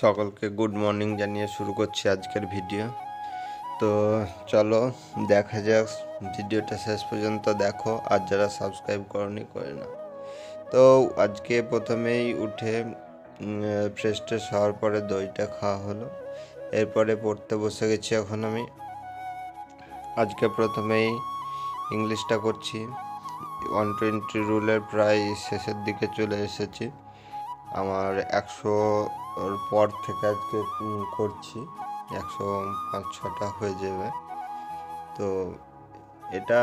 সকলকে good morning জানিয়ে শুরু করছি আজকের ভিডিও তো চলো দেখা যাক ভিডিওটা শেষ পর্যন্ত দেখো আর যারা সাবস্ক্রাইব করনি করে না তো আজকে প্রথমেই উঠে ফ্রেশ হওয়ার পরে দইটা খাওয়া হলো এরপরে পড়তে বসে গেছি এখন আমি আজকে প্রথমেই ইংলিশটা করছি ওয়ান টোয়েন্টি রুলের প্রায় শেষের দিকে চলে এসেছি আমার একশোর পর থেকে আজকে করছি একশো পাঁচ ছটা হয়ে যাবে তো এটা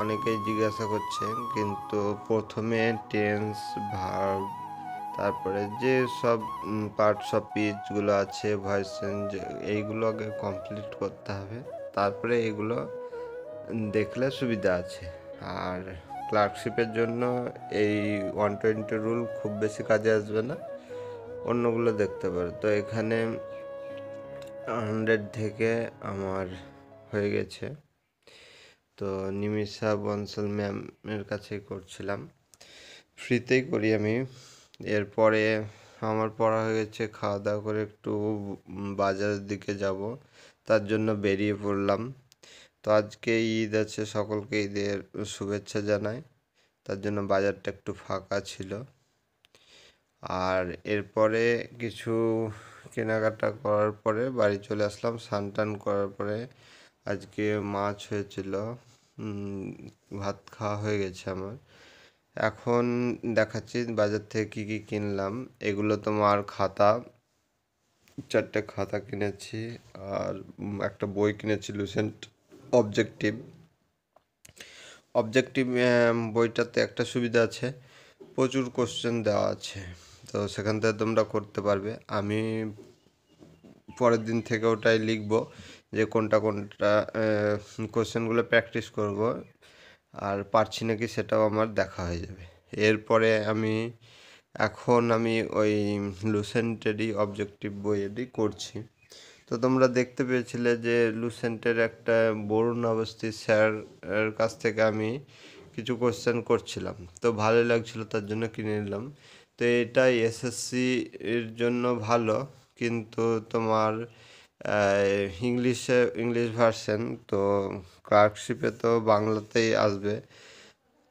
অনেকেই জিজ্ঞাসা করছে কিন্তু প্রথমে টেন্স ভার্ব তারপরে যে সব পার্ট সব পিচগুলো আছে ভয়েস চেঞ্জ এইগুলোকে কমপ্লিট করতে হবে তারপরে এগুলো দেখলে সুবিধা আছে আর ক্লার্কশিপের জন্য এই ওয়ান টোয়েন্টি রুল খুব বেশি কাজে আসবে না অন্যগুলো দেখতে পারো তো এখানে হান্ড্রেড থেকে আমার হয়ে গেছে তো নিমিষা বনসল ম্যামের কাছেই করছিলাম ফ্রিতেই করি আমি এরপরে আমার পড়া হয়ে গেছে খাওয়া দাওয়া করে একটু বাজারের দিকে যাব তার জন্য বেরিয়ে পড়লাম তো আজকে ঈদ আছে সকলকে ঈদের শুভেচ্ছা জানাই তার জন্য বাজারটা একটু ফাঁকা ছিল আর এরপরে কিছু কেনাকাটা করার পরে বাড়ি চলে আসলাম স্নান টান করার পরে আজকে মাছ হয়েছিল ভাত খাওয়া হয়ে গেছে আমার এখন দেখাচ্ছি বাজার থেকে কী কী কিনলাম এগুলো তোমার খাতা চারটে খাতা কিনেছি আর একটা বই কিনেছি লুসেন্ট অবজেক্টিভ অবজেক্টিভ um, বইটাতে একটা সুবিধা আছে প্রচুর কোশ্চেন দেওয়া আছে তো সেখান থেকে তোমরা করতে পারবে আমি পরের দিন থেকে ওটাই লিখব যে কোনটা কোনটা কোশ্চেনগুলো um, প্র্যাকটিস করব আর পারছি নাকি সেটাও আমার দেখা হয়ে যাবে এরপরে আমি এখন আমি ওই লুসেন্টেরই অবজেক্টিভ বইয়েরই করছি তো তোমরা দেখতে পেয়েছিলে যে লুসেন্টের একটা বরুণ অবস্থি স্যার কাছ থেকে আমি কিছু কোশ্চেন করছিলাম তো ভালো লাগছিল তার জন্য কিনে নিলাম তো এটা এসএসসি এর জন্য ভালো কিন্তু তোমার ইংলিশে ইংলিশ ভার্সন তো ক্লার্কশিপে তো বাংলাতেই আসবে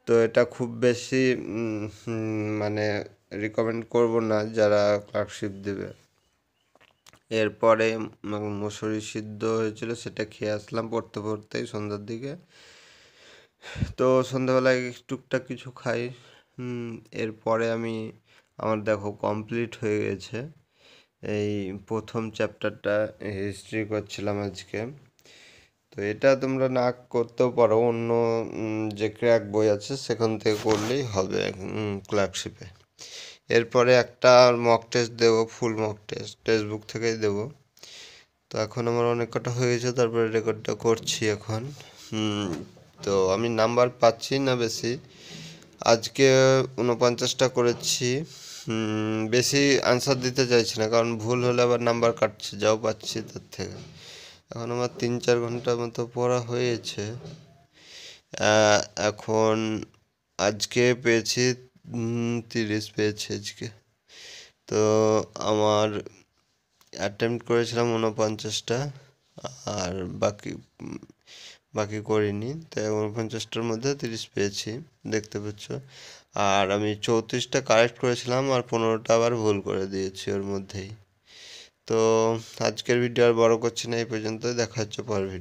তো এটা খুব বেশি মানে রিকমেন্ড করব না যারা ক্লার্কশিপ দেবে এরপরে মসুরি সিদ্ধ হয়েছিল সেটা খেয়ে আসলাম পড়তে পড়তেই সন্ধ্যার দিকে তো সন্ধ্যাবেলায় টুকটাক কিছু খাই এরপরে আমি আমার দেখো কমপ্লিট হয়ে গেছে এই প্রথম চ্যাপ্টারটা হিস্ট্রি করছিলাম আজকে তো এটা তোমরা না করতেও পারো অন্য যে ক্র্যাক বই আছে সেখান থেকে করলেই হবে ক্লার্কশিপে এরপরে একটা মক টেস্ট দেবো ফুল মক টেস্ট টেক্সট থেকেই দেবো তো এখন আমার অনেক কটা হয়ে গেছে তারপরে রেকর্ডটা করছি এখন তো আমি নাম্বার পাচ্ছি না বেশি আজকে উনপঞ্চাশটা করেছি বেশি আনসার দিতে চাইছি না কারণ ভুল হলে আবার নাম্বার কাটছে যাও পাচ্ছি তার থেকে এখন আমার তিন চার ঘন্টার মতো পড়া হয়েছে এখন আজকে পেয়েছি তিরিশ পেয়েছি আজকে তো আমার অ্যাটেম্প করেছিলাম উনপঞ্চাশটা আর বাকি বাকি করিনি তাই উনপঞ্চাশটার মধ্যে তিরিশ পেয়েছি দেখতে পাচ্ছ আর আমি চৌত্রিশটা কারেক্ট করেছিলাম আর পনেরোটা আবার ভুল করে দিয়েছি ওর মধ্যেই তো আজকের ভিডিও আর বড় করছি না এই পর্যন্ত দেখা হচ্ছে পরের ভিডিও